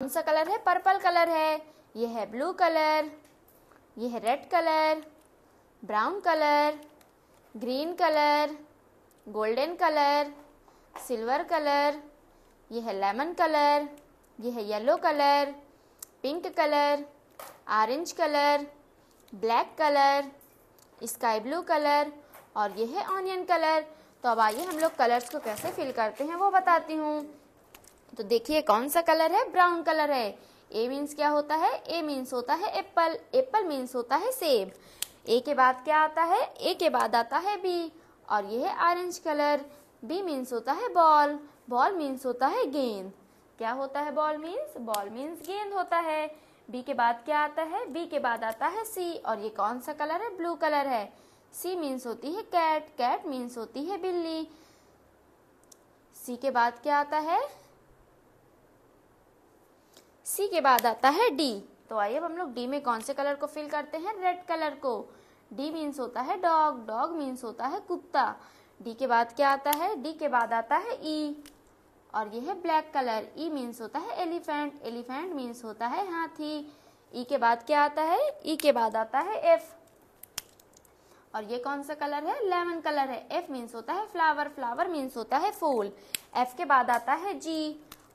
कौन सा कलर है पर्पल कलर है ये है ब्लू कलर ये है red colour brown colour green colour golden colour silver colour ये है लेमन कलर ये है yellow colour pink colour orange colour black colour sky blue colour और यह है ऑनियन कलर तो अब आइए हम लोग कलर्स को कैसे फिल करते हैं वो बताती हूँ तो देखिए कौन सा कलर है ब्राउन कलर है ए मीन्स क्या होता है ए मीन्स होता है एप्पल एप्पल मीन्स होता है सेब ए के बाद क्या आता है ए के बाद आता है बी और यह है ऑरेंज कलर बी मीन्स होता है बॉल बॉल मीन्स होता है गेंद क्या होता है बॉल मीन्स बॉल मीन्स गेंद होता है बी के बाद क्या आता है बी के बाद आता है सी और ये कौन सा कलर है ब्लू कलर है सी मीन्स होती है कैट कैट मीन्स होती है बिल्ली सी के बाद क्या आता है सी के बाद आता है डी तो आइए अब हम लोग डी में कौन से कलर को फिल करते हैं रेड कलर को डी मीन्स होता है डॉग डॉग मीन्स होता है कुत्ता डी के बाद क्या आता है डी के बाद आता है ई e. और यह है ब्लैक कलर ई मीन्स होता है एलिफेंट एलिफेंट मीन्स होता है हाथी ई e के बाद क्या आता है ई e के बाद आता है एफ और ये कौन सा कलर है लेमन कलर है एफ मीन्स होता है फ्लावर फ्लावर मीन्स होता है फूल एफ के बाद आता है जी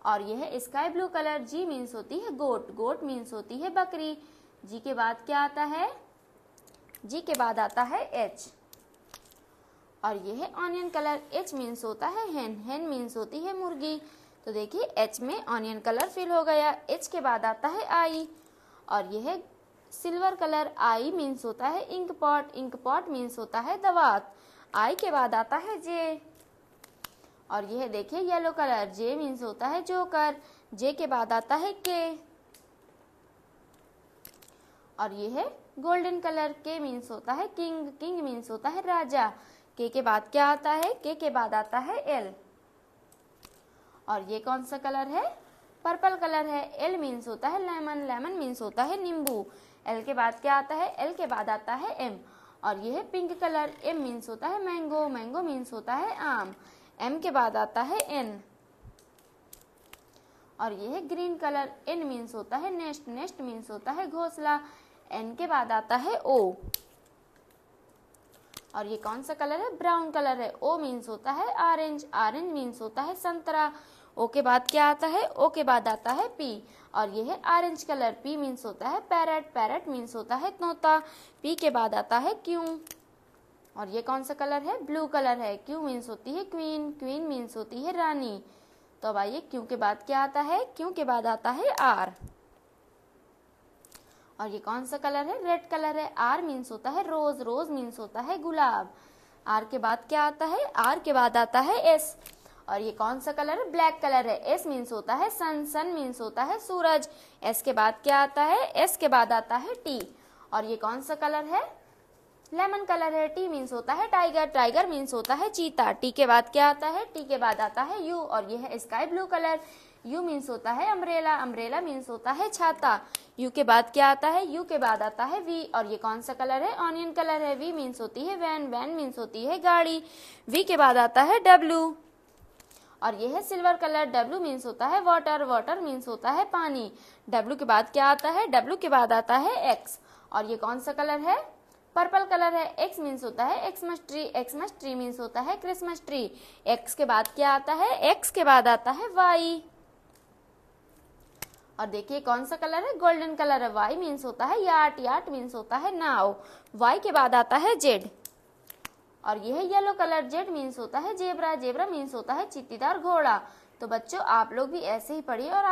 और यह sky blue colour G means होती है गोट गोट मीन्स होती है बकरी जी के बाद क्या आता है जी के बाद आता है एच और यह ऑनियन कलर एच मीन्स होता है हेन हेन मीन्स होती है मुर्गी तो देखिए एच में ऑनियन कलर फिल हो गया एच के बाद आता है आई और यह सिल्वर कलर आई मीन्स होता है ink pot ink pot means होता है दवात आई के बाद आता है जे और यह देखिए येलो कलर जे मीन्स होता है जोकर जे के बाद आता है के और यह है गोल्डन कलर के मीन्स होता है किंग किंग मीन्स होता है राजा के के बाद क्या आता है के के बाद आता है एल और ये कौन सा कलर है पर्पल कलर है एल मीन्स होता है लेमन लेमन मीन्स होता है नींबू एल के बाद क्या आता है एल के बाद आता है एम और ये है पिंक कलर एम मीन्स होता है मैंगो मैंगो मीन्स होता है आम एम के बाद आता है एन और यह है ग्रीन कलर एन मीन्स होता है नेक्स्ट नेक्स्ट मीन्स होता है घोसला एन के बाद आता है ओ और ये कौन सा कलर है ब्राउन कलर है ओ मीन्स होता है ऑरेंज ऑरेंज मीन्स होता है संतरा ओ के बाद क्या आता है ओ के बाद आता है पी और ये है ऑरेंज कलर पी मीन्स होता है पैरेट पैरेट मीन्स होता है तोता पी के बाद आता है क्यू और ये कौन सा कलर है ब्लू कलर है क्यू मीन्स होती है क्वीन क्वीन मीन्स होती है रानी तो अब आइए क्यू के बाद क्या आता है क्यू के बाद आता है आर और ये कौन सा कलर है रेड कलर है आर मीन्स होता है रोज रोज मीन्स होता है गुलाब आर के बाद क्या आता है आर के बाद आता है एस और ये कौन सा कलर है ब्लैक कलर है एस मीन्स होता है सन सन मीन्स होता है सूरज एस के बाद क्या आता है एस के बाद आता है टी और ये कौन सा कलर है लेमन कलर है टी मीन्स होता है टाइगर टाइगर मीन्स होता है चीता टी के बाद क्या आता है टी के बाद आता है यू और यह है sky blue colour U means होता है अम्ब्रेला अम्ब्रेला मीन्स होता है छाता यू के बाद क्या आता है यू के बाद आता है वी और ये कौन सा कलर है ऑनियन कलर है वी मीन्स होती है वैन वैन मीन्स होती है गाड़ी वी के बाद आता है डब्लू और यह है सिल्वर कलर डब्लू मीन्स होता है वाटर वाटर मीन्स होता है पानी डब्लू के बाद क्या आता है डब्ल्यू के बाद आता है एक्स और ये कौन सा कलर है पर्पल कलर है एक्स मीन्स होता है Xmas tree Xmas tree means होता है क्रिसमस ट्री एक्स के बाद क्या आता है एक्स के बाद आता है वाई और देखिए कौन सा कलर है गोल्डन कलर है वाई मीन्स होता है याट याट मीन्स होता है नाव वाई के बाद आता है जेड और यह येलो कलर जेड मीन्स होता है जेबरा जेबरा मीन्स होता है चित्तीदार घोड़ा तो बच्चों आप लोग भी ऐसे ही पढ़िए और